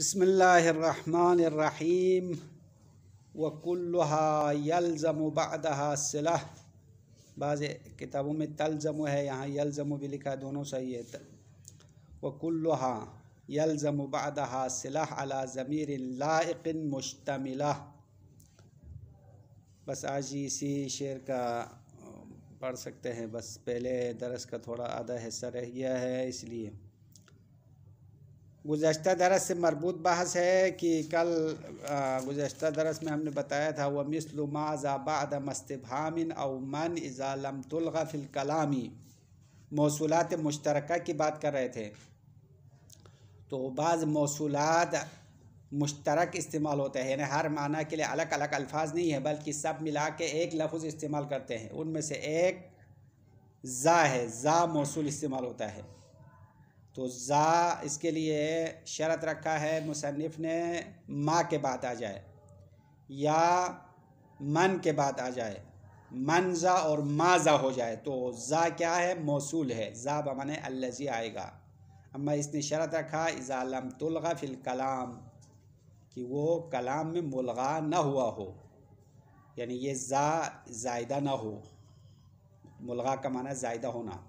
बसमीम वकुल्लम बदहा सिला बाज़ किताबों में तलजम है यहाँ यलजम भी लिखा दोनों सही है वकुल्लहा यलजम बदहा सिला अला ज़मीर लाकिन मुश्तमिला बस आज ही इसी शेर का पढ़ सकते हैं बस पहले दरस का थोड़ा आधा हिस्सा रह गया है इसलिए गुजशत दरस से मरबूत बहस है कि कल गुजशत दरस में हमने बताया था वह मिसलुमा ज़ाबाद मस्तभामिन अमन इज़ालम तुलगफिल कलामी मौसूलत मुश्तरक की बात कर रहे थे तो बाज़ मौसूलत मुश्तरक इस्तेमाल होते हैं यानी हर माना के लिए अलग अलग अल्फाज नहीं है बल्कि सब मिला के एक लफ्ज़ इस्तेमाल करते हैं उनमें से एक ज़ा है ज़ा मौसू इस्तेमाल होता है तो ज़ा इसके लिए शरत रखा है मुसनफ़ ने माँ के बाद आ जाए या मन के बाद आ जाए मन जा और माँ जा हो जाए तो ज़ा क्या है मौसू है ज़ा बमान अल्लजी आएगा अम्मा इसने शरत रखा इज़ालम तुलगा फिल कलाम कि वो कलाम में मुलगा ना हुआ हो यानी ये ज़ा जायदा ना हो मुलगा का माना जायदा होना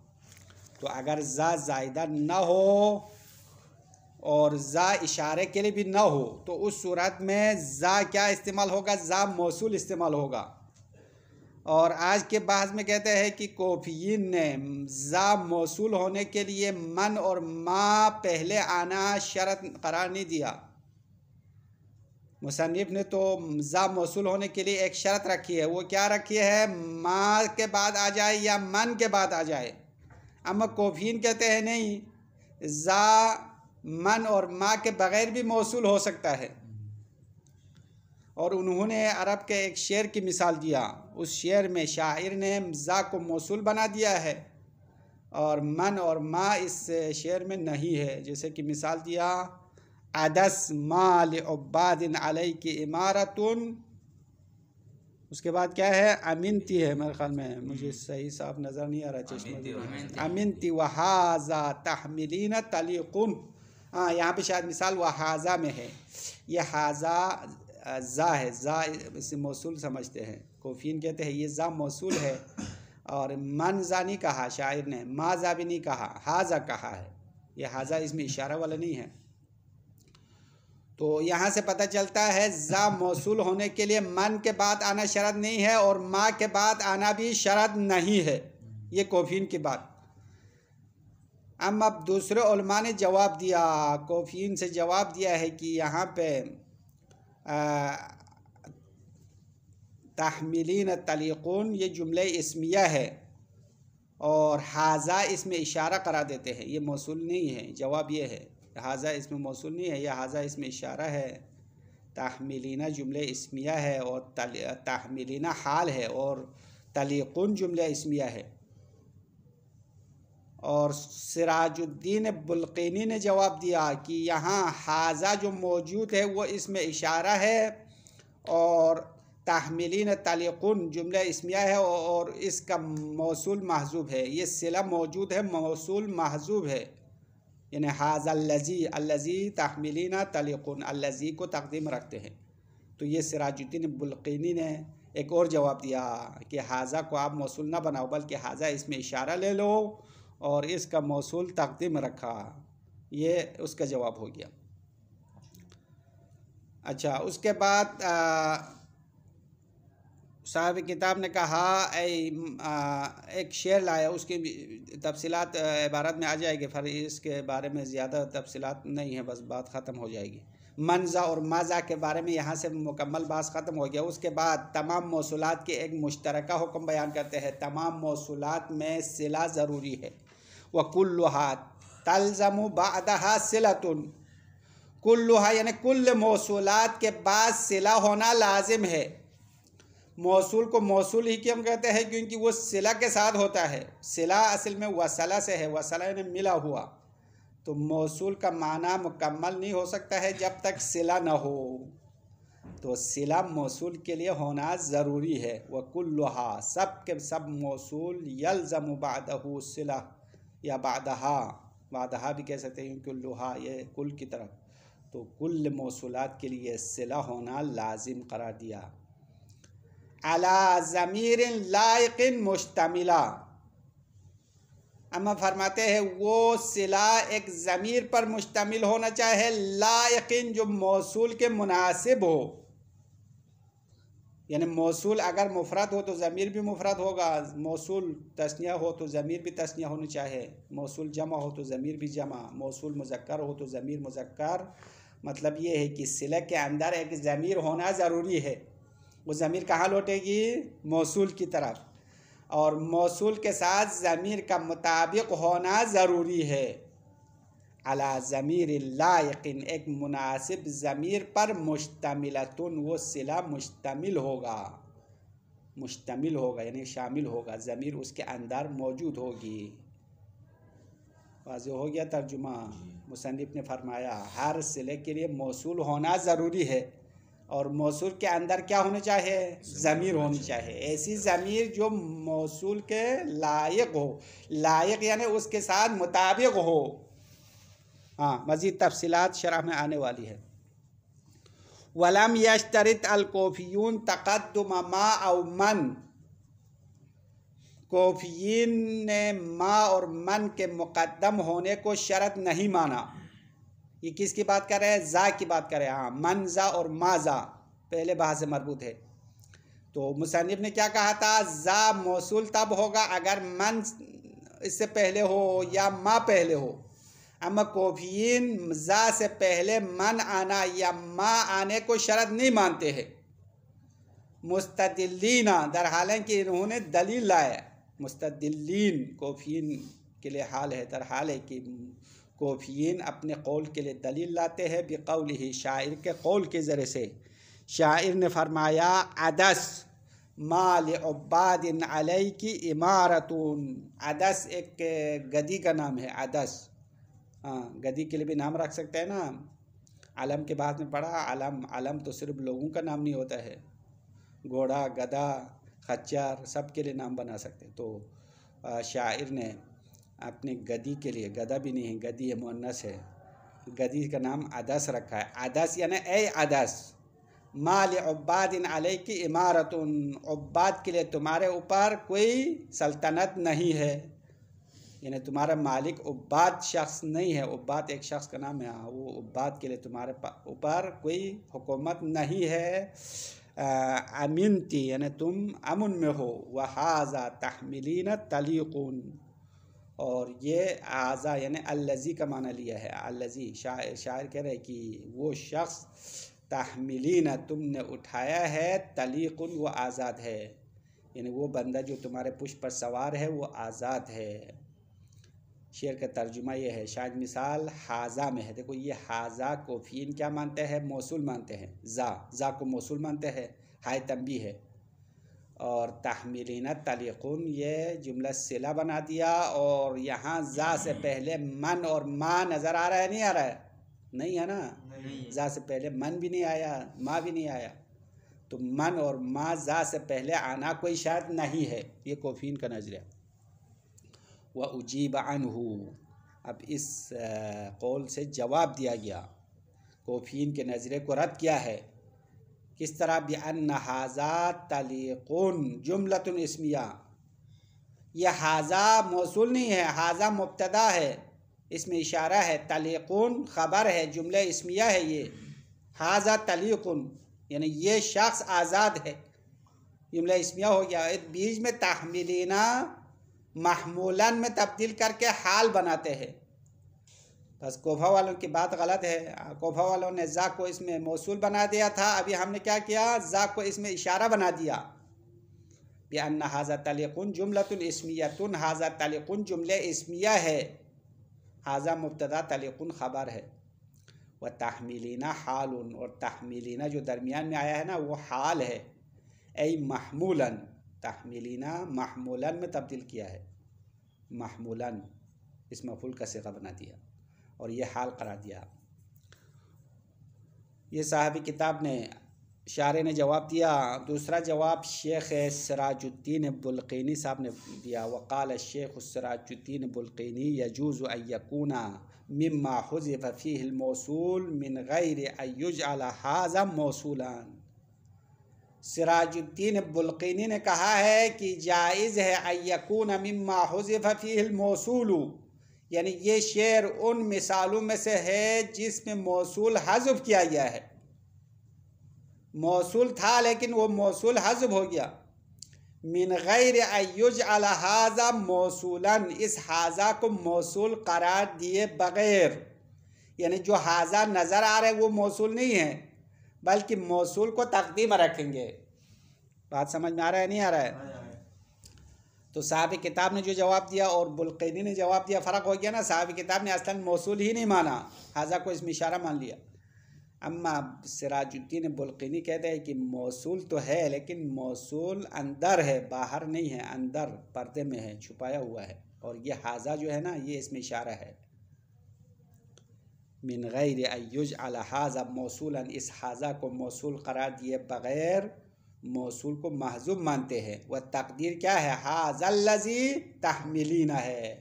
तो अगर ज़ा जायदा ना हो और ज़ा इशारे के लिए भी ना हो तो उस सूरत में ज़ा क्या इस्तेमाल होगा ज़ा मौसूल इस्तेमाल होगा और आज के बाद में कहते हैं कि कोफियन ने ज़ा मौसूल होने के लिए मन और माँ पहले आना शरत करार नहीं दिया मुसनफ़ ने तो ज़ा मौसूल होने के लिए एक शरत रखी है वो क्या रखी है माँ के बाद आ जाए या मन के बाद आ जाए अमा कोफीन कहते हैं नहीं ज़ा मन और माँ के बग़ैर भी मौसू हो सकता है और उन्होंने अरब के एक शेर की मिसाल दिया उस शेर में शायर ने ज़ा को मौसू बना दिया है और मन और माँ इस शेर में नहीं है जैसे कि मिसाल दिया अदस माल अब्बादिन अलई की इमारतन उसके बाद क्या है अमिनती है मेरे ख्याल में हम्म। मुझे सही साफ नज़र नहीं आ रहा चश्मे अमिनती वहाजा तहमिलीन तलीकुन हाँ यहाँ पे शायद मिसाल वहाजा में है ये हाजा ज़ा है ज़ा इसे मौसूल समझते हैं कोफीन कहते हैं ये ज़ा मौसूल है और मन ज़ा नहीं कहा शायर ने माँ ज़ा भी नहीं कहा हाजा कहा है ये हाजा इसमें इशारा वाला नहीं है तो यहाँ से पता चलता है ज़ा मौसूल होने के लिए मन के बाद आना शरद नहीं है और माँ के बाद आना भी शरद नहीं है ये कोफीन की बात हम अब दूसरे उलमा ने जवाब दिया कोफीन से जवाब दिया है कि यहाँ पे तहमिलीन तलीक़ुन ये जुमले इसमिया है और हाजा इसमें इशारा करा देते हैं ये मौसू नहीं है जवाब ये है हाजा इसमें मौसू नहीं है या हाजा इसमें इशारा है तहमिलीना जुमले इसमिया है और तहमिलीना हाल है और तलीक़ुन जुमले इसमिया है और सिराजुद्दीन बुलकिनी ने जवाब दिया कि यहाँ हाजा जो मौजूद है वो इसमें इशारा है और तहमिलीन तलीक़ुन जुमला इसमिया है और इसका मौसू महजूब है ये सिला मौजूद है मौसू महजूब है यानी हाज अल्लजी अल्लजी तहमिलीना अल्लजी को तकदीम रखते हैं तो ये सिराजुद्दीन बुलकीनी ने एक और जवाब दिया कि हाजा को आप मौसू ना बनाओ बल्कि हाजा इसमें इशारा ले लो और इसका मौसू तकदीम रखा ये उसका जवाब हो गया अच्छा उसके बाद आ, साहब किताब ने कहा ए, आ, एक शेर लाया उसकी तफसीत इबारत में आ जाएगी फिर इसके बारे में ज़्यादा तफसीत नहीं है बस बात ख़त्म हो जाएगी मंजा और माजा के बारे में यहाँ से मुकम्मल बात ख़त्म हो गया उसके बाद तमाम मौसूलत के एक मुश्तरक हुक्म बयान करते हैं तमाम मौसूलत में सिला ज़रूरी है वकुल्लुहा तलज़म बदहा सिलतुन कुल्लुहा यानी कुल मौसूलत के बाद सिला होना लाजिम है मौसूल को मौसूल ही क्यों कहते हैं क्योंकि वो सिला के साथ होता है सिला असल में वसला से है वसला यानी मिला हुआ तो मौसूल का माना मुकम्मल नहीं हो सकता है जब तक सिला न हो तो सिला मौसूल के लिए होना ज़रूरी है वह कुल्लहा सब के सब मौसूल यलजम बदहू सिला या बादहा बादहा भी कह सकते हैं कुल्लहा ये कुल की तरफ तो कुल मौसूलत के लिए सिला होना लाजिम करार दिया अला ज़मीर लायक मुश्तमिला अम्मा फरमाते हैं वो सिला एक ज़मीर पर मुश्तमिल होना चाहे लायक जो मौसूल के मुनासिब हो यानी मौसूल अगर मुफरत हो तो ज़मीर भी मुफरत होगा मौसूल तस्निया हो तो ज़मीर भी तस्निया होनी चाहे मौसूल जमा हो तो ज़मीर भी जमा मौसूल मुजक्कर हो तो ज़मीर मुजक्कर मतलब ये है कि सिला के अंदर एक ज़मीर होना ज़रूरी है वो ज़मीर कहाँ लौटेगी मौसूल की तरफ और मौसूल के साथ ज़मीर का मुताबिक होना ज़रूरी है अला ज़मीर लायकिन एक मुनासिब ज़मीर पर मुश्तमिलतन वो सिला मुश्तमिल होगा मुश्तमिल होगा यानी शामिल होगा ज़मीर उसके अंदर मौजूद होगी वाज हो गया तर्जुमा मुसनफ़ ने फरमाया हर सिले के लिए मौसू होना ज़रूरी है और मौसू के अंदर क्या होने चाहिए ज़मीर होनी चाहिए ऐसी ज़मीर जो मौसू के लायक हो लायक यानी उसके साथ मुताबिक हो हाँ मज़ीद तफसीत शराह में आने वाली है वलम यशतरित अलकोफियन तकदम मा और मन कोफियन ने माँ और मन के मुकदम होने को शरत नहीं माना ये किसकी बात कर रहे हैं ज़ा की बात कर रहे हैं हाँ मन ज़ा और मा ज़ा पहले बाहर से मरबूत है तो मुसनफ़ ने क्या कहा था ज़ा मौसूल तब होगा अगर मन इससे पहले हो या माँ पहले हो अम कोफिन ज़ा से पहले मन आना या माँ आने को शरत नहीं मानते हैं मुस्तदिल्लिना दर हालांकि इन्होंने दलील लाया मुस्तदिल्लिन कोफिन के लिए हाल है दर हाल है कि कोफियन अपने कौल के लिए दलील लाते हैं बेकौल ही शायर के कौल के ज़र से शायर ने फरमाया अदस माल अब्बादिन अलई की इमारतून अदस एक गदी का नाम है अदस हाँ गदी के लिए भी नाम रख सकते हैं ना आलम के बाद में पढ़ा आलम आलम तो सिर्फ लोगों का नाम नहीं होता है घोड़ा गदा खच्चर सब के लिए नाम बना सकते तो शायर ने अपने गदी के लिए गदा भी नहीं है गदी है मुन्नस है गदी का नाम आदस रखा है आदस यानी ए आदस माल अब्बाद इन आलय की इमारत उन अब्बाद के लिए तुम्हारे ऊपर कोई सल्तनत नहीं है यानी तुम्हारा मालिक उब्बाद शख्स नहीं है उब्बाद एक शख्स का नाम है हाँ, वो उब्बाद के लिए तुम्हारे ऊपर कोई हुकूमत नहीं है अमिनती यानी तुम अमन में हो वहाजा तहमिलीन तलीकून और ये आज़ा यानी अलजी का माना लिया है अलजी शायर शायर कह रहे कि वो शख्स तहमिली ना तुमने उठाया है तलीक़ुन वो आज़ाद है यानी वो बंदा जो तुम्हारे पुष्प पर सवार है वो आज़ाद है शेर का तर्जुमा ये है शायद मिसाल हाजा में है देखो ये हाजा कोफीन क्या मानते हैं मौसू मानते हैं जा जा को मौसू मानते हैं हाय तंबी है और तहमीलिना तलीकुन ये जुमला सिला बना दिया और यहाँ जा से पहले मन और माँ नज़र आ रहा है नहीं आ रहा है नहीं है ना जा से पहले मन भी नहीं आया माँ भी नहीं आया तो मन और माँ जा से पहले आना कोई शायद नहीं है ये कोफीन का नजरिया वह उजीब अन अब इस कौल से जवाब दिया गया कोफीन के नज़रे को रद्द किया है किस तरह बन हाजा तलीक़ुन जुमलतन इसमिया यह हाजा मौसूल नहीं है हाजा मुबतदा है इसमें इशारा है तलीक़ुन ख़बर है जुमला इसमिया है ये हाजा तलीक़ुन यानी ये शख्स आज़ाद है जुमला इसमिया हो गया बीच में तहमिलीना महमूलन में तब्दील करके हाल बनाते हैं तो बस कोभा वालों की बात गलत है कोभा वालों ने जा को इसमें मौसूल बना दिया था अभी हमने क्या किया जा को इसमें इशारा बना दिया बेअन हाजा तलकुन इसमिया तुन हाजा तलकुन जुमले इसमिया है हाजा मुबतदा तलकुन ख़बर है व तहमीलिना हाल और तहमीलिना जो दरमियान में आया है ना वो हाल है ए महमूलन तहमीलिना महमूलन में तब्दील किया है महमूलन इस मफूल का सिका बना दिया और ये हाल करा दिया ये साहब किताब ने शार ने जवाब दिया दूसरा जवाब शेख सराजुद्दीन बुलकीनी साहब ने दिया वकाल शेख सराजुद्दीन बुलकीनी यजूज़ हज़ फ़फ़ी हज़फ़ीमौसूल मिन गैर अयुज हाजम मौसूला सराजुद्दीन बुलकीनी ने कहा है कि जायज़ है अयकून फ़फ़ी हज़फ़ीमौसूलू यानी ये शेर उन मिसालों में से है जिसमें मौसूल हजब किया गया है मौसूल था लेकिन वो मौसूल हजब हो गया मिन गैर अयुज अलहाजा मौसूला इस हाजा को मौसूल करार दिए बग़ैर यानी जो हाजा नज़र आ रहा है वो मौसूल नहीं है बल्कि मौसूल को तकदीम रखेंगे बात समझ में आ रहा है नहीं आ रहा है हाँ, तो साहब किताब ने जो जवाब दिया और बुलकैदी ने जवाब दिया फ़र्क हो गया ना साहब किताब ने असल मौसू ही नहीं माना हाजा को इसमें इशारा मान लिया अम्मा सिराजुद्दीन बुलकैनी कहते हैं कि मौसू तो है लेकिन मौसू अंदर है बाहर नहीं है अंदर पर्दे में है छुपाया हुआ है और ये हाजा जो है ना ये इसमें इशारा है मिन गैर अयुज अला हाजा मौसू इस हाजा को मौसू करार दिए बग़ैर मौसू को महजूब मानते हैं वह तकदीर क्या है हाजल्लजी तहमिलीना है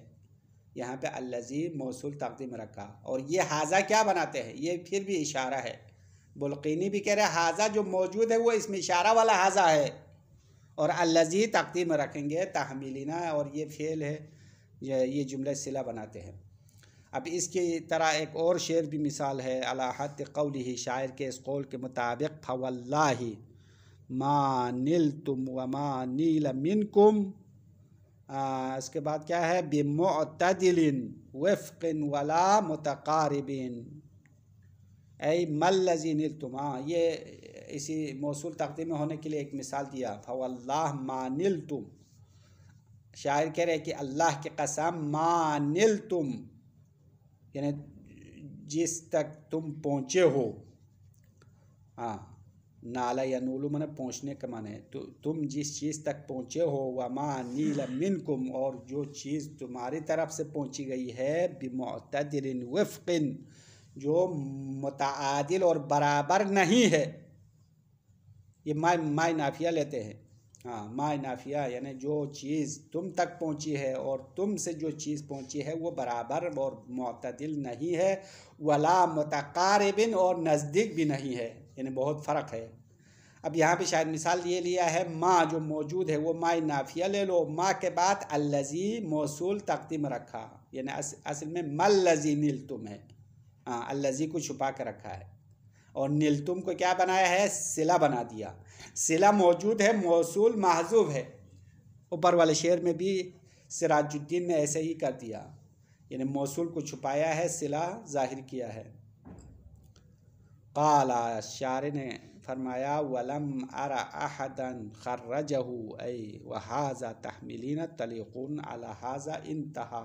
यहाँ पे अल्लजी मौसू तकदीम रखा और ये हाजा क्या बनाते हैं ये फिर भी इशारा है बुलकीनी भी कह रहे हैं हाजा जो मौजूद है वो इसमें इशारा वाला हाजा है और अल्लजी तकदीम रखेंगे तहमिलीना और ये फेल है ये जुमला सिला बनाते हैं अब इसकी तरह एक और शेर भी मिसाल है अलाहत कौली शायर के इस कौल के मुताबिक फवल्ला मानिल तुम व नील मिन कुम इसके बाद क्या है बेमतदिलिन वफ़िन वला मतकारबिन ऐ मल्लजी नील हाँ, ये इसी मौसू तकदी में होने के लिए एक मिसाल दिया फ़वल्लाह मानिल तुम शायर कह रहे कि अल्लाह के कसम मानिल तुम यानी जिस तक तुम पहुँचे हो हाँ नाला या नूलू मैंने पहुँचने का माने तो तुम जिस चीज़ तक पहुँचे हो व माँ नील मिन कुम और जो चीज़ तुम्हारी तरफ से पहुँची गई है बेमतदरिन वफ़िन जो मुतदिल और बराबर नहीं है ये माय माय नाफिया लेते हैं हाँ माय नाफिया यानी जो चीज़ तुम तक पहुँची है और तुम से जो चीज़ पहुँची है वो बराबर और मतदिल नहीं है वला मतकारबिन और नज़दीक भी नहीं है यानी बहुत फ़र्क है अब यहाँ पे शायद मिसाल ये लिया है माँ जो मौजूद है वो माँ नाफिया ले लो माँ के बाद अल्लजी मौसू तकदीम रखा यानी असल में मल लजी नील तुम है हाँ अल्लजी को छुपा के रखा है और नील तुम को क्या बनाया है सिला बना दिया सिला मौजूद है मौसू महजूब है ऊपर वाले शेर में भी सिराजुद्दीन ने ऐसे ही कर दिया यानी मौसू को छुपाया है सिला जाहिर किया है काला शार ने फरमाया वलम अरा अहदन खर्रजहू ए वहाजा तहमिलीन तलीक़ुन अलाहाजा इंतहा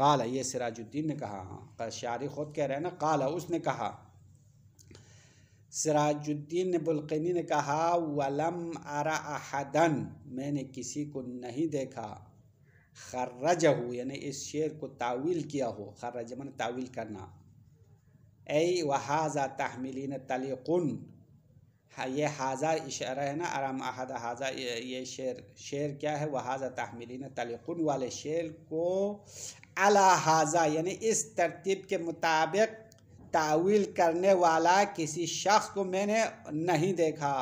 काला ये सिराजुद्दीन ने कहा शार खुद कह रहे हैं ना काला उसने कहा सिराजुद्दीन ने बुलकनी ने कहा वलम अरा अहदन मैंने किसी को नहीं देखा खर्रजहू यानी इस शेर को तावील किया हो खर्रज मन तावील करना ए वहाज़ा तहमिलीन तलीक़ुन ये हाजा इशारा है ना आराम अहद हाजा ये शेर शेर क्या है हाजा तहमिलीन तलीकुन वाले शेर को अला हाजा यानी इस तरतीब के मुताबिक तावील करने वाला किसी शख्स को मैंने नहीं देखा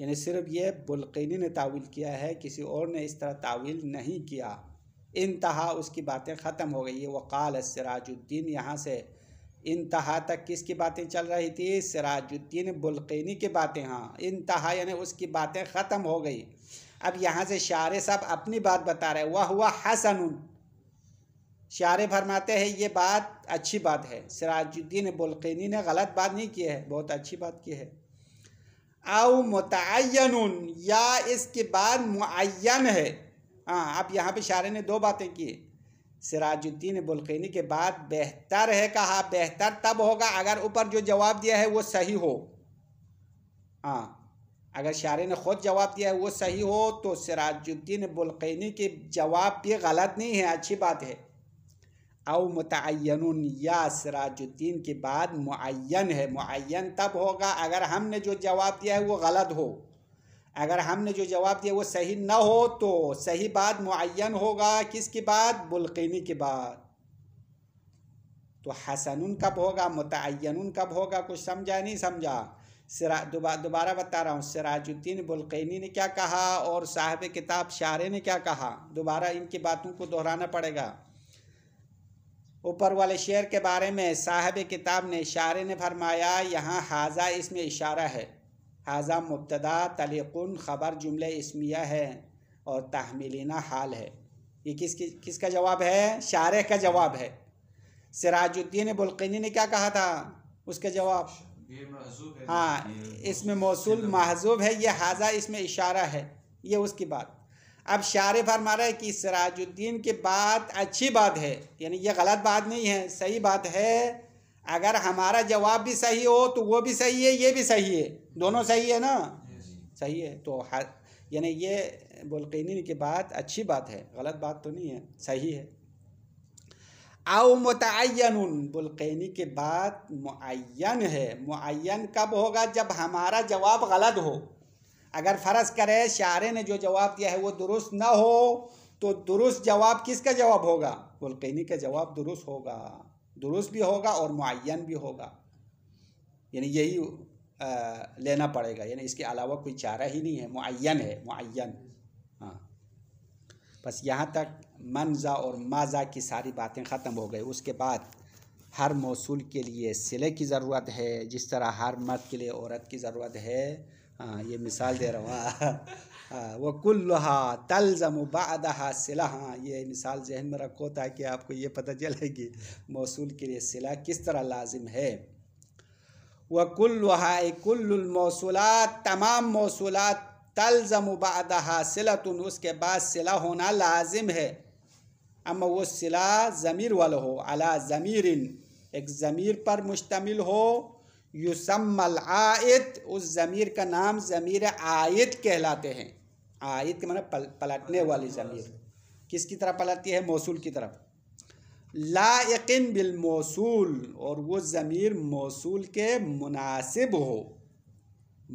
यानी सिर्फ ये बुलकिनी ने तावील किया है किसी और ने इस तरह तावील नहीं किया इंतहा उसकी बातें ख़त्म हो गई है वक़ाल सराजुद्दीन यहाँ से इंतहा तक किसकी बातें चल रही थी सराजुद्दीन बुल्कनी की बातें हाँ इंतहा यानी उसकी बातें ख़त्म हो गई अब यहाँ से शार साहब अपनी बात बता रहे वह हुआ हसन शार फरमाते हैं ये बात अच्छी बात है सराजुद्दीन बुल्कनी ने गलत बात नहीं की है बहुत अच्छी बात की है आउ मुतन या इसके बाद मुन है हाँ अब यहाँ पर शार ने दो बातें की सिराजुद्दीन बुल्कनी के बाद बेहतर है कहा बेहतर तब होगा अगर ऊपर जो जवाब दिया है वो सही हो हाँ अगर शायर ने खुद जवाब दिया है वो सही हो तो सिराजुद्दीन बुल्कनी के जवाब भी गलत नहीं है अच्छी बात है अव मुतन या सिराजुद्दीन के बाद मुन है मुन तब होगा अगर हमने जो जवाब दिया है वो गलत हो अगर हमने जो जवाब दिया वो सही ना हो तो सही बात मुन होगा किसकी बात बुलकिनी की बात तो उन कब होगा मुतन कब होगा कुछ समझा नहीं समझा सिरा दोबारा बता रहा हूँ सिराजुद्दीन बुलकैनी ने क्या कहा और साहब किताब शारे ने क्या कहा दोबारा इनकी बातों को दोहराना पड़ेगा ऊपर वाले शेर के बारे में साहब किताब ने शारे ने फरमाया यहाँ हाजा इसमें इशारा है हाजा मुबतदा तलकुन ख़बर जुमले इसमिया है और तहमिलना हाल है ये किस किसका जवाब है शारह का जवाब है सिराजुद्दीन बुलकनी ने क्या कहा था उसका जवाब हाँ इसमें मौसू महजूब है ये हाजा इसमें इशारा है ये उसकी बात अब शार फरमा रहा है कि सिराजुद्दीन की बात अच्छी बात है यानी ये गलत बात नहीं है सही बात है अगर हमारा जवाब भी सही हो तो वो भी सही है ये भी सही है दोनों सही है ना सही है तो हर यानी ये बोलकनी की बात अच्छी बात है गलत बात तो नहीं है सही है आओ मुतन बोलकैनी की बात मुन है मुन कब होगा जब हमारा जवाब गलत हो अगर फ़र्ज़ करे शारे ने जो जवाब दिया है वो दुरुस्त ना हो तो दुरुस्त जवाब किसका जवाब होगा बोलकैनी का जवाब दुरुस्त होगा दुरुस्त भी होगा और मुन भी होगा यानी यही लेना पड़ेगा यानी इसके अलावा कोई चारा ही नहीं है मुन है मुन हाँ बस यहाँ तक मनजा और माजा की सारी बातें ख़त्म हो गई उसके बाद हर मौसू के लिए सिले की ज़रूरत है जिस तरह हर मर्द के लिए औरत की ज़रूरत है हाँ ये मिसाल दे रहा हूँ हाँ, कुल्लहा तलजम बदहा सिलाहा ये मिसाल जहन में रखो ताकि आपको ये पता चले कि के लिए सिला किस तरह लाजिम है कुल्लहा कुल्लमौसूलत तमाम मौसूलत तलजम बादहा सिलतुन उसके बाद सिला होना लाजिम है अम वो सिला ज़मीर वाल हो अला ज़मीरिन एक ज़मीर पर मुश्तमिल हो युसमल आयत उस ज़मीर का नाम ज़मीर आयत कहलाते हैं आयत हाँ, तो के माना पल, पलटने वाली ज़मीर किसकी तरफ पलटती है मौसूल की तरफ बिल मौसूल और वो ज़मीर मौसूल के मुनासिब हो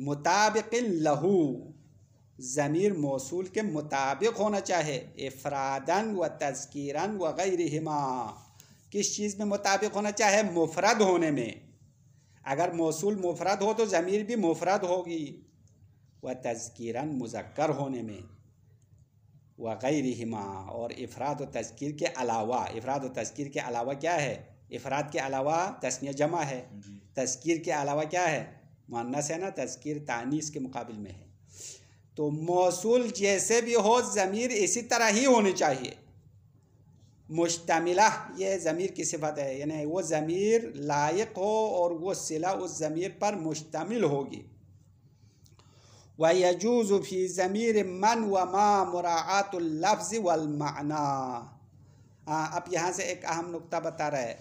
मुताबिक लहू ज़मीर मौसूल के मुताबिक होना चाहे अफरादन व तस्करन व गैरहमा किस चीज़ में मुताबिक होना चाहे मुफरद होने में अगर मौसूल मुफरद हो तो ज़मीर भी मुफरद होगी व तस्करा मुजक्र होने में व गैरहिमा और अफराद व के अलावा अफराद व तस्कर के अलावा क्या है अफराद के अलावा तस्निया जमा है तस्कर के अलावा क्या है मानस है ना तस्कर तानीस के मुकाबले में है तो मौसू जैसे भी हो ज़मीर इसी तरह ही होनी चाहिए मुश्तमिला ये ज़मीर की सिफत है यानी वो ज़मीर लायक हो और वो सिला उस ज़मीर पर मुश्तमिल होगी व यजूज़ फ़ी ज़मीर मन व माँ मुरातलफ्ज़ वलमाना हाँ अब यहाँ से एक अहम नुक्ता बता रहा है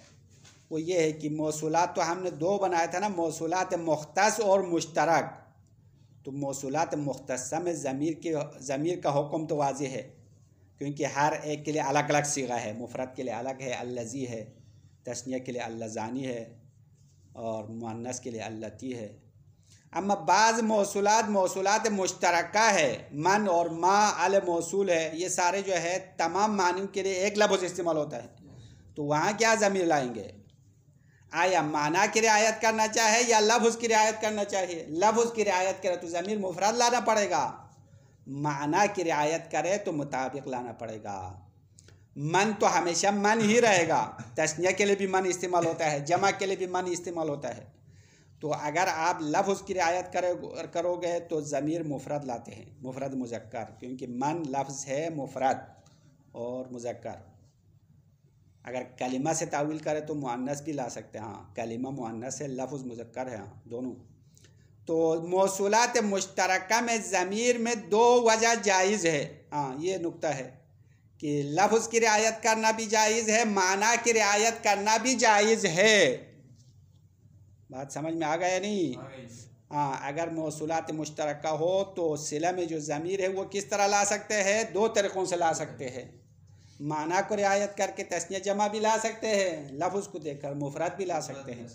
वो ये है कि मौसूलत तो हमने दो बनाया था ना मौसूलत मुख्तस और मुश्तरक तो मौसूलत मुख्तसा में ज़मीर के ज़मीर का हुक्म तो वाज है क्योंकि हर एक के लिए अलग अलग सीगा है मुफरत के लिए अलग है अल्लजी है तस्निया के लिए अल्लाजानी है और मुन्नस के लिए अल्लती है अम्मा बाज़ मौसूलत मौसूलत मुश्तरक है मन और माँ अल मौसूल है ये सारे जो है तमाम मानियों के लिए एक लफ्ज़ इस्तेमाल होता है तो वहाँ क्या ज़मीर लाएंगे आया माना की रियायत करना चाहे या लफ्ज़ की रियायत करना चाहिए लफ्ज़ की रियायत करे तो ज़मीर मुफरत लाना पड़ेगा माना की रियायत करे तो मुताबिक लाना पड़ेगा मन तो हमेशा मन ही रहेगा तस्निया के लिए भी मन इस्तेमाल होता है जमा के लिए भी मन इस्तेमाल होता है तो अगर आप लफ्ज़ की रियायत करो करोगे तो ज़मीर मुफरत लाते हैं मुफरत मुजक्कर क्योंकि मन लफ्ज़ है मुफरत और मुजक्कर अगर कलिमा से तावील करें तो मुअन्नस भी ला सकते हैं हाँ कलिमा मुअन्नस है लफ्ज़ मुजक्कर है हाँ दोनों तो मौसूलत मुश्तरक में ज़मीर में दो वजह जायज़ है हाँ ये नुकता है कि लफ्ज़ की रियायत करना भी जायज़ है माना की रियायत करना भी जायज़ है बात समझ में आ गया नहीं हाँ अगर मौसूलत मुश्तरक हो तो सिला में जो ज़मीर है वो किस तरह ला सकते हैं दो तरीक़ों से ला सकते हैं माना को रियायत करके तस्निया जमा भी ला सकते हैं लफ्ज़ को देख कर मुफरत भी ला सकते हैं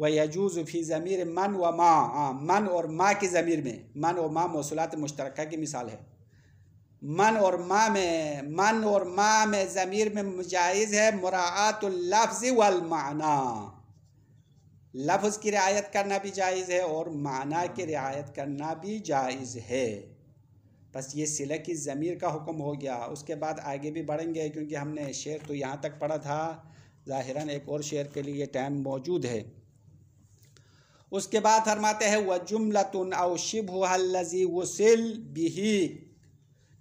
व यजूज़ फ़ी ज़मीर मन व माँ हाँ मन और माँ की ज़मीर में मन व माँ मौसूलत मुश्तरक की मिसाल है मन और माँ में मन और माँ में ज़मीर में मुजायज़ है मुरातुल्लफ़ वलमाना लफ्ज़ की रियायत करना भी जायज़ है और माना की रियायत करना भी जायज़ है बस ये सिले की ज़मीर का हुक्म हो गया उसके बाद आगे भी बढ़ेंगे क्योंकि हमने शेर तो यहाँ तक पढ़ा था ज़ाहिरन एक और शेर के लिए टाइम मौजूद है उसके बाद फरमाते हैं वह जुमलतन अव शिब हल्लजी वसिल बिही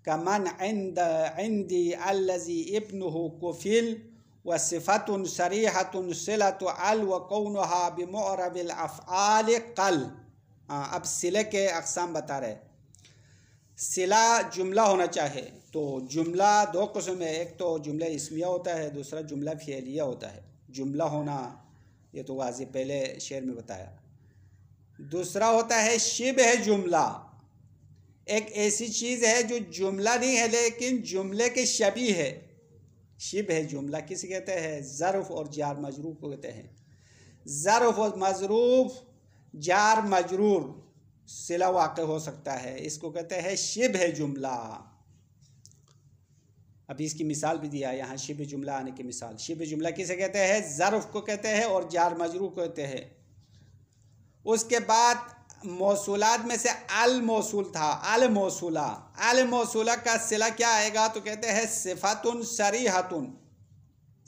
कमन इंद इंदी अल्लजी इब्न कुफिल व सिफ़त शरीहत सिलत अल व कौन बिमरबिलफ़ाल कल हाँ अब सिले के अकसाम बता रहे सिला जुमला होना चाहे तो जुमला दो कस्म है एक तो जुमला इसमिया होता है दूसरा जुमला फेलिया होता है जुमला होना ये तो वाजी पहले शेर में बताया दूसरा होता है शिब है जुमला एक ऐसी चीज़ है जो जुमला नहीं है लेकिन जुमले के शबी है शिब है जुमला किसे कहते हैं ज़रफ़ और जार मजरूब को कहते हैं ज़रफ़ और मजरूब जार मजरूर सिला वाक़ हो सकता है इसको कहते हैं शिब है जुमला अभी इसकी मिसाल भी दिया यहाँ शिब जुमला आने की मिसाल शिब जुमला किसे कहते हैं ज़रफ़ को कहते हैं और जार मजरूर को कहते हैं उसके बाद मौसूलात में से अल मौसूल था अल मौसूला अल मौसूला का सिला क्या आएगा तो कहते हैं सरी हतुन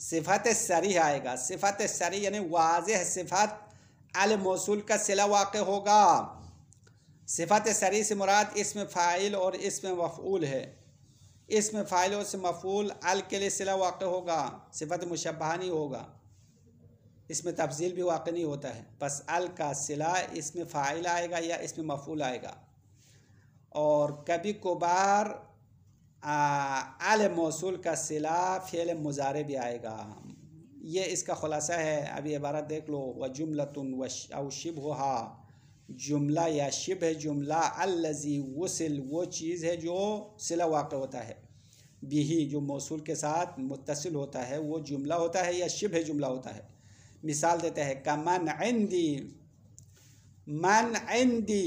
सिफत सरी आएगा सिफत शरी यानी वाज सिफत अल मौसूल का सिला वाक़ होगा सिफत शरी से मुराद इसमें फ़ाइल और इसमें मफूल है इसमें फ़ाइल और से मफूल अल के लिए सिला वाक़ होगा सिफत मुशबहानी होगा इसमें तफजील भी वाक़ नहीं होता है बस अल का सिला इसमें फ़ाइल आएगा या इसमें मफूल आएगा और कभी कबार अल मौसूल का सिला फ़ेल मुजारे भी आएगा ये इसका ख़ुलासा है अभी इबारत देख लो व जुमलतन व शिब हा जुमला या शिब है जुमला अलजी व सिल वो चीज़ है जो सिला वाक़ होता है बिही जो मौसू के साथ मुतसिल होता है वो जुमला होता है या शिब है जुमला होता है मिसाल देते हैं का मन आंदी मन आंदी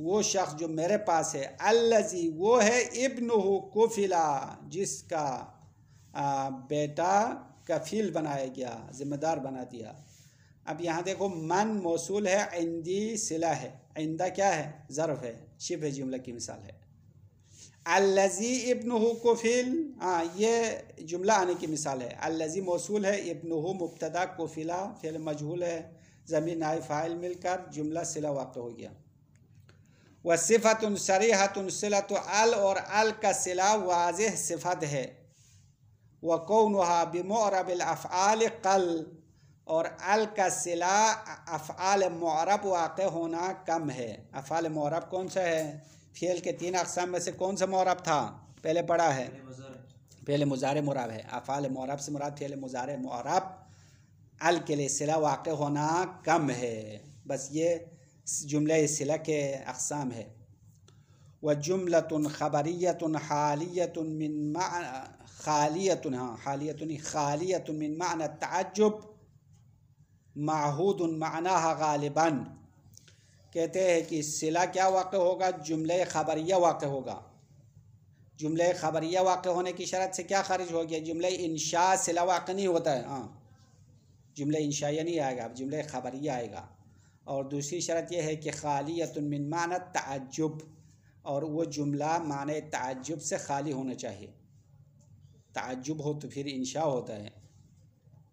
वो शख्स जो मेरे पास है अल्लाजी वो है इब्न हो कोफिला जिसका बेटा कफील बनाया गया जिम्मेदार बना दिया अब यहाँ देखो मन मौसूल है आंदी सिला है आइंदा क्या है ज़र्फ है शिब है जुमला की मिसाल है अल्लजी इब्न हो कोफिल हाँ ये जुमला आने की मिसाल है अल्लजी मौसू है इब्न हो मुबतदा कोफिला फिल मजहूल है ज़मीन नाय फ़ाइल मिलकर जुमला सिला वाक़ हो गया व सिफ़त शरीहत सिला तो अल और अल का सिला वाज सिफ़त है व कौन अफ़ल कल और अल का सिला अफ़ाल मरब वाक़ होना कम है अफ़ाल मरब कौन सा है फेल के तीन अकसाम में से कौन सा मौरब था पहले पढ़ा है पहले मुजार मौरब है अफ़ाल मौरब से मुराद फेल मुजार मौरब अल के लिए सिला वाक़ होना कम है बस ये जुमले सिला के अकसाम है व जुमलतन खबरीतन हालियतन मिन खालियतन हाँ हालियतन खालियतन मिन मान माहूद माना गालिबा कहते हैं कि सिला क्या वाक़ होगा जुमले खबरिया वाक़ होगा जुमले खबरिया वाक़ होने की शरत से क्या खारिज हो गया जुमले इनशा सिला वाक़ नहीं होता है हाँ जुमले इंशाया नहीं आएगा अब जुमले खबरिया आएगा और दूसरी शरत यह है कि खालियतमिन मान तजुब और वह जुमला मान तजुब से खाली होना चाहिए तजुब हो तो फिर इनशा होता है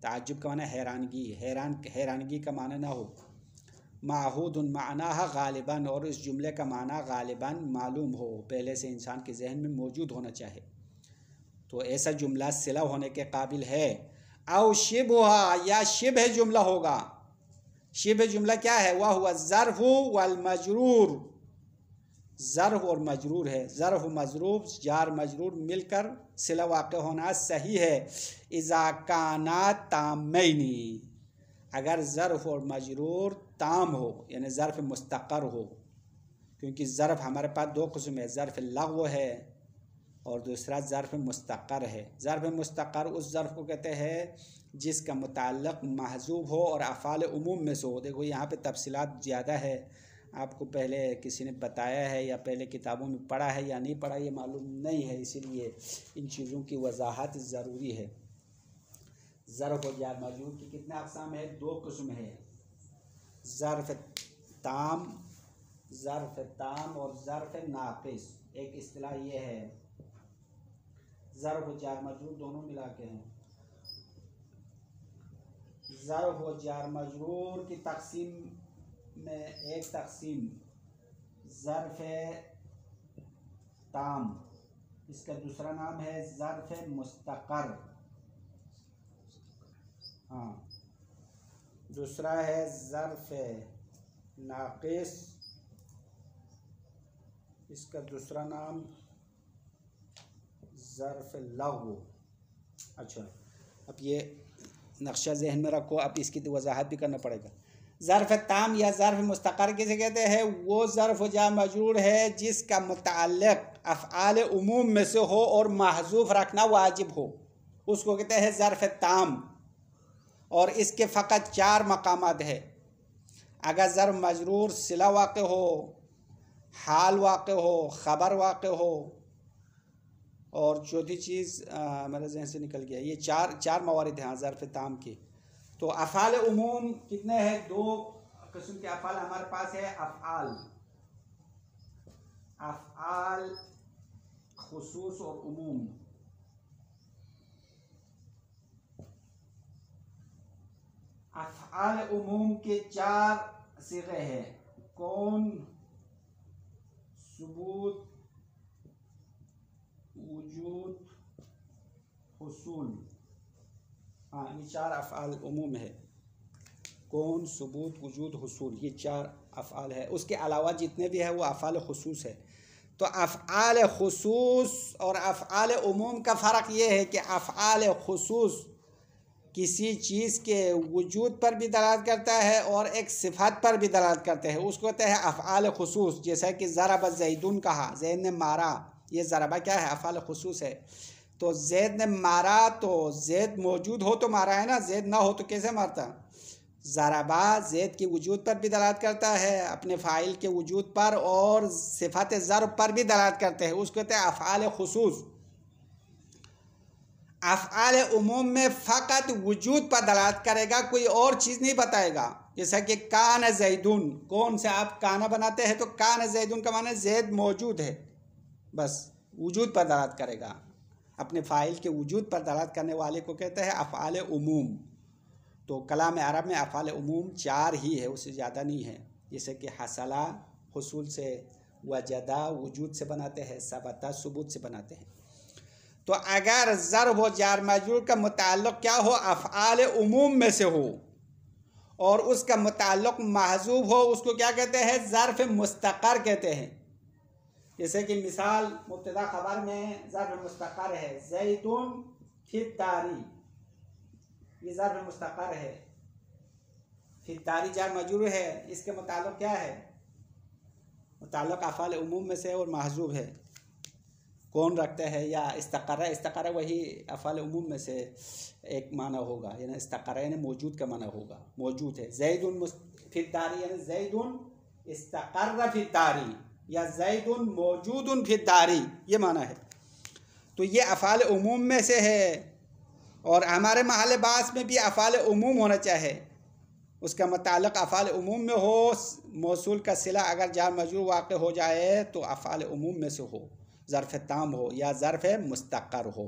तजुब का माना हैरानगी हैरान हैरानगी का माना ना हो माहूद माना गालिबा और इस जुमले का माना गालिबा मालूम हो पहले से इंसान के जहन में मौजूद होना चाहिए तो ऐसा जुमला सिला होने के काबिल है आओ शिब हुआ या शिब है जुमला होगा शिब जुमला क्या है वह हुआ ज़रह वाल मजरूर ज़रह और मजरूर है ज़रह मजरूब जार मजरूर मिलकर सिला वाक़ होना सही है इजाकाना तामैनी अगर ज़रह और मजरूर ताम हो यानी ज़र्फ़ मुस्तकर हो क्योंकि ज़र्फ़ हमारे पास दो कस्म है ज़र्फ़ लग है और दूसरा ज़र्फ़ मुस्तकर है ज़र्फ़ मुस्तकर उस ज़र्फ़ को कहते हैं जिसका मुतल महजूब हो और अफ़ाल उमूम में से हो देखो यहाँ पर तफसीत ज़्यादा है आपको पहले किसी ने बताया है या पहले किताबों में पढ़ा है या नहीं पढ़ा ये मालूम नहीं है इसीलिए इन चीज़ों की वजाहत ज़रूरी है ज़र्फ़ और जार मौजूद की कितने अकसाम है दो कस्म है ज़रफ़ ताम ज़रफ़ ताम और ज़रफ़ नाकिस एक अतलाह ये है ज़रफ़ जार मजरूर दोनों मिला के हैं ज़रफ़ व जार मजरूर की तकसीम में एक तकसीम ज़रफ़ ताम इसका दूसरा नाम है ज़रफ़ मुस्तकर हाँ दूसरा है ज़र्फ नाकिस इसका दूसरा नाम ज़र्फ लगो अच्छा अब ये नक्शा जहन में रखो अब इसकी तो वजाहत भी करना पड़ेगा ज़र्फ़ ताम या ज़र्फ़ मुस्तकर किसे कहते हैं वो ज़र्फ़ जा मजरूर है जिसका मतलब अफ़ाल उमूम में से हो और महजूफ रखना वाजिब हो उसको कहते हैं ज़र्फ़ ताम और इसके फ़कत चार मकाम है अगर ज़र मजरूर सिला वाक़ हो हाल वाक़ हो ख़बर वाक़ हो और चौथी चीज़ मेरे जहन से निकल गया ये चार चार मवारद हैं ज़रफ़ ताम के तो अफ़ाल उमूम कितने हैं दो कस्म के अफ़ाल हमारे पास है अफ़ाल अफ़ाल खसूस और उमूम अफ़ाल उमूम के चार सिगे हैं कौन सबूत वजूद हसूल हाँ ये चार अफ़ाल उमूम है कौन सबूत वजूद हसूल ये चार अफ़ाल है उसके अलावा जितने भी है वो अफ़ाल खसूस है तो अफ़ाल खसूस और अफ़ाल उमूम का फ़र्क ये है कि अफ़ाल खसूस किसी चीज़ के वजूद पर भी दलालत करता है और एक सिफात पर भी दलालत करते हैं उसको कहते हैं अफ़ाल खसूस जैसा कि ज़रब जैदुन कहा जैद ने मारा ये ज़रबा क्या है अफ़ाल खसूस है तो जैद ने मारा तो जैद मौजूद हो तो मारा है ना जैद ना हो तो कैसे मारता ज़राबा जैद की वजूद पर भी दलालत करता है अपने फ़ाइल के वजूद पर और सिफात ज़रब पर भी दलालत करते हैं उसको कहते हैं अफ़ाल खसूस अफ़ाल उमूम में फ़कत वजूद पर दलात करेगा कोई और चीज़ नहीं बताएगा जैसा कि कान जैदून कौन से आप काना बनाते हैं तो कान जैदून का माना जैद मौजूद है बस वजूद पर दलात करेगा अपने फ़ाइल के वजूद पर दलात करने वाले को कहते हैं अफ़ाल उमूम तो कलाम अरब में अफ़ाल उमूम चार ही है उससे ज़्यादा नहीं है जैसे कि हसला हसूल से वजदा वजूद से बनाते हैं सबता सबूत से बनाते हैं तो अगर ज़रब हो जार मजरूर का मुतल क्या हो अफ़ाल उमूम में से हो और उसका मुतल महजूब हो उसको क्या कहते हैं ज़रफ़ मुस्तकर कहते हैं जैसे कि मिसाल मुबतदा खबर में ज़रफ़ मुस्तकर है जैतून फितारी ये ज़रफ़ मुस्तकर है फितारी जार मजरूर है इसके मुतल क्या है मुतल अफ़ाल उमूम में से और महजूब है कौन रखता है या इस्तकारा इस्तकारा वही अफ़ाल उमूम में से एक माना होगा यानी इस्तकारा यानी मौजूद का माना होगा मौजूद है जैद फिर तारी यानी जैदुन इस्तकर फिर तारी या उन मौजूद फिर तारी ये माना है तो ये अफ़ाल उमूम में से है और हमारे महल बास में भी अफ़ाल उमूम होना चाहिए उसका मतलब अफ़ाल उमूम में हो मौसूल का सिला अगर जान मजूर वाक़ हो जाए तो अफ़ाल उमूम में से हो ज़रफ़ ताम हो या ज़रफ़ मुस्तकर हो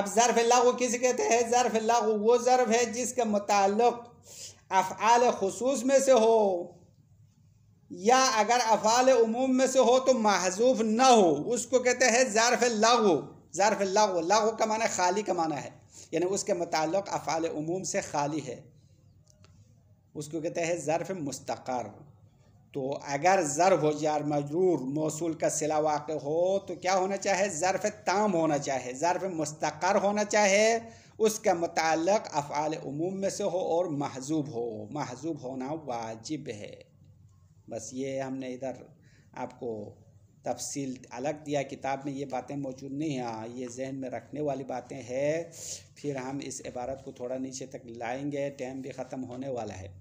अब ज़रफ़ लागू किसे कहते हैं ज़रफ़ लागू वो ज़रफ़ है जिसका मतलब अफ़ाल खसूस में से हो या अगर अफ़ाल उमूम में से हो तो महजूफ ना हो उसको कहते हैं ज़रफ़ लागू ज़रफ़ लागू लागू का माना खाली का माना है यानी उसके मतलब अफ़ाल उमूम से खाली है उसको कहते हैं ज़रफ़ मुस्तकर तो अगर ज़र्फ हो जार मजरूर मौसूल का सिला वाक़ हो तो क्या होना चाहिए ज़र्फ़ ताम होना चाहिए ज़र्फ़ मुस्तकर होना चाहिए उसका मतलब अफ़ाल उमूम में से हो और महजूब हो महजूब होना वाजिब है बस ये हमने इधर आपको तफसील अलग दिया किताब में ये बातें मौजूद नहीं हैं हाँ, ये जहन में रखने वाली बातें हैं फिर हम इस इबारत को थोड़ा नीचे तक लाएंगे टाइम भी ख़त्म होने वाला है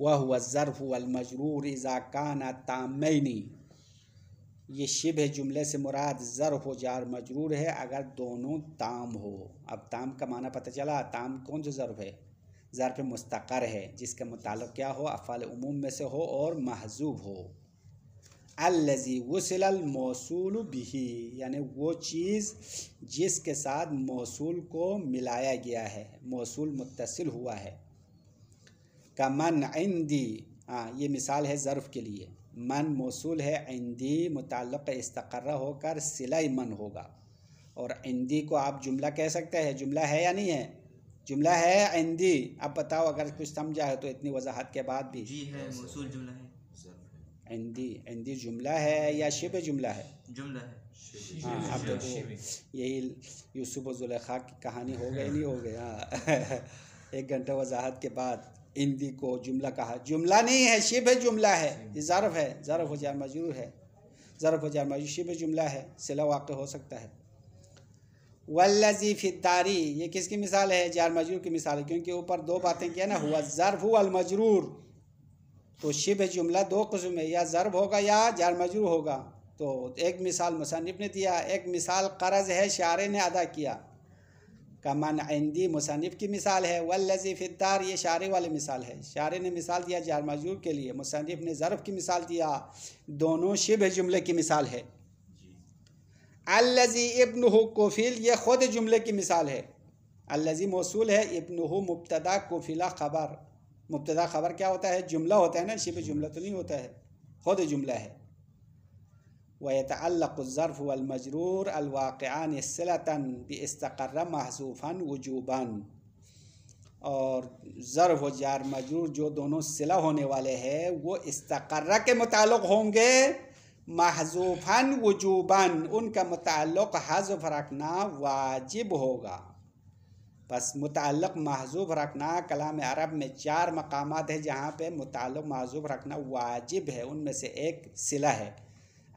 वह ज़रफ़ वलमजरूर इज़ाकाना तामैनी ये शिब है जुमले से मुराद ज़रफ़ व जार मजरूर है अगर दोनों ताम हो अब ताम का माना पता चला ताम कौन सा ज़रफ़ है ज़रफ़ मुस्तकर है जिसके मतलब क्या हो अफ़ाल उमूम में से हो और महजूब हो अल्लजी वसल मौसूल बिही यानी वो चीज़ जिसके साथ मौसूल को मिलाया गया है मौसूल मुतसिल हुआ है का मन आंदी हाँ ये मिसाल है ज़र्फ़ के लिए मन मौसूल है आंदी मुतल इस्तकर होकर सिलाई मन होगा और आंदी को आप जुमला कह सकते हैं जुमला है या नहीं है जुमला है आंदी आप बताओ अगर कुछ समझा है तो इतनी वजाहत के बाद भी जी है मौसूल जुमला है आंदी आंदी जुमला है या शिब जुमला है जुमला है हाँ आप देखो तो यही यूसुफ जुलेखा की कहानी हो गई नहीं हो गई हाँ एक घंटा वजाहत के बाद हिंदी को जुमला कहा जुमला नहीं है शिब है जुमला है ये ज़रफ़ है ज़रफ़ वजार मजरूर है ज़रफ़ वजार मजरूर शिब जुमला है सिला वाक़ हो सकता है वल्लजी फितारी ये किसकी मिसाल है जार मजरूर की मिसाल है क्योंकि ऊपर दो बातें किया ना हुआ ज़रफ़ अलमजरूर तो शिब जुमला दो कस्म है या ज़रब होगा या जार मजरूर होगा तो एक मिसाल मुसनफ़ ने दिया एक मिसाल कर्ज़ है शारे ने अदा किया का मन आंदी मुसनफ़ की मिसाल है वल्लजी फिदार ये शार वाली मिसाल है शार ने मिसाल दिया जार मजूर के लिए मुसनफ़ ने ज़रफ़ की मिसाल दिया दोनों शिब जुमले की मिसाल है अल्लजी इब्न कोफिल ये ख़ुद जुमले की मिसाल है अल्लजी मौसूल है इब्न मुबतदा कोफिला खबर मुबतदा खबर क्या होता है जुमला होता है ना शिब जुमला तो नहीं होता है ख़ुद जुमला है वयतल्लफ़ वलमजरूर अलवाक़ान सलाता बस्तकर महसूफ़ा वजूबा और ज़रफ़ व जार मजरूर जो दोनों सिला होने वाले हैं वो इस्तकर के मुताल होंगे महजूफ़ा वजूबा उनका मुतल हजफ रखना वाजिब होगा बस मुतल महजूब रखना कलाम अरब में चार मकाम है जहाँ पर मुतल महजूब रखना वाजिब है उनमें से एक सिला है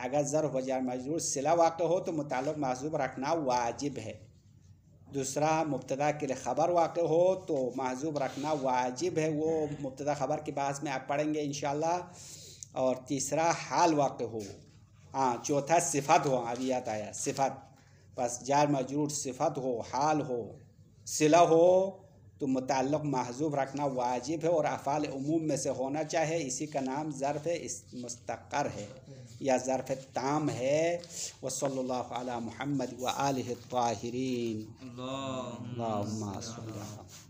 अगर ज़र हो जाए मजरूर सिला वाक़ हो तो मुतल महजूब रखना वाजिब है दूसरा मुबतदा के लिए ख़बर वाक़ हो तो महजूब रखना वाजिब है वो मुबतदा ख़बर के बाद में आप पढ़ेंगे इन और तीसरा हाल वाक़ हो हाँ चौथा सिफत हो अभी याद आया सिफत बस जार मजरूर सिफत हो हाल हो सिला हो तो मुतल महजूब रखना वाजिब है और अफ़ाल अमूम में से होना चाहिए इसी का नाम ज़रफ़ इस मुस्तकर है या ज़रफ़ ताम है व सल्ला महमद व